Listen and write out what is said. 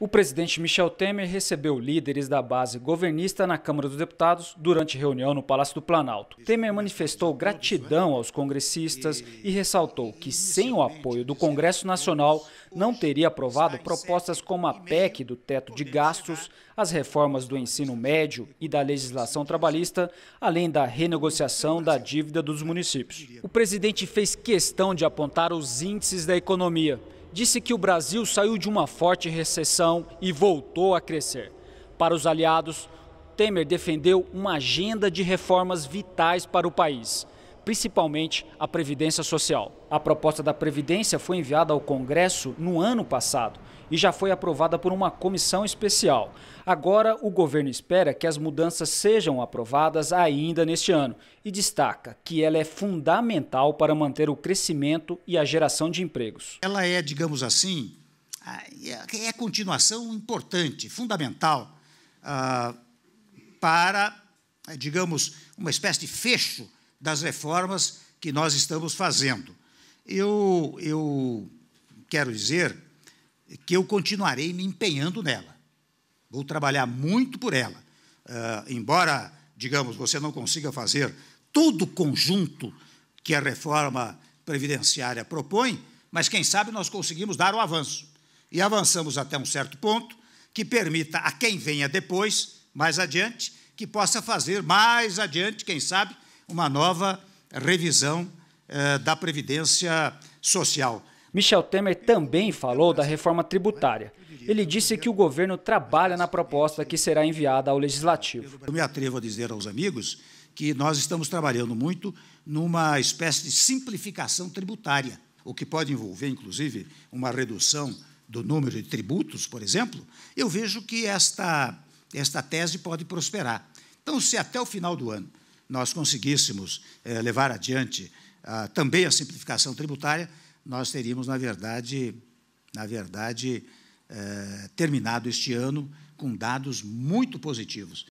O presidente Michel Temer recebeu líderes da base governista na Câmara dos Deputados durante reunião no Palácio do Planalto. Temer manifestou gratidão aos congressistas e ressaltou que, sem o apoio do Congresso Nacional, não teria aprovado propostas como a PEC do teto de gastos, as reformas do ensino médio e da legislação trabalhista, além da renegociação da dívida dos municípios. O presidente fez questão de apontar os índices da economia disse que o Brasil saiu de uma forte recessão e voltou a crescer. Para os aliados, Temer defendeu uma agenda de reformas vitais para o país principalmente a Previdência Social. A proposta da Previdência foi enviada ao Congresso no ano passado e já foi aprovada por uma comissão especial. Agora, o governo espera que as mudanças sejam aprovadas ainda neste ano e destaca que ela é fundamental para manter o crescimento e a geração de empregos. Ela é, digamos assim, é a é continuação importante, fundamental, uh, para, digamos, uma espécie de fecho das reformas que nós estamos fazendo. Eu, eu quero dizer que eu continuarei me empenhando nela. Vou trabalhar muito por ela. Uh, embora, digamos, você não consiga fazer todo o conjunto que a reforma previdenciária propõe, mas quem sabe nós conseguimos dar o avanço. E avançamos até um certo ponto que permita a quem venha depois, mais adiante, que possa fazer mais adiante, quem sabe, uma nova revisão eh, da Previdência Social. Michel Temer também falou da reforma tributária. Ele disse que o governo trabalha na proposta que será enviada ao Legislativo. Eu me atrevo a dizer aos amigos que nós estamos trabalhando muito numa espécie de simplificação tributária, o que pode envolver, inclusive, uma redução do número de tributos, por exemplo. Eu vejo que esta, esta tese pode prosperar. Então, se até o final do ano nós conseguíssemos eh, levar adiante ah, também a simplificação tributária, nós teríamos, na verdade, na verdade eh, terminado este ano com dados muito positivos.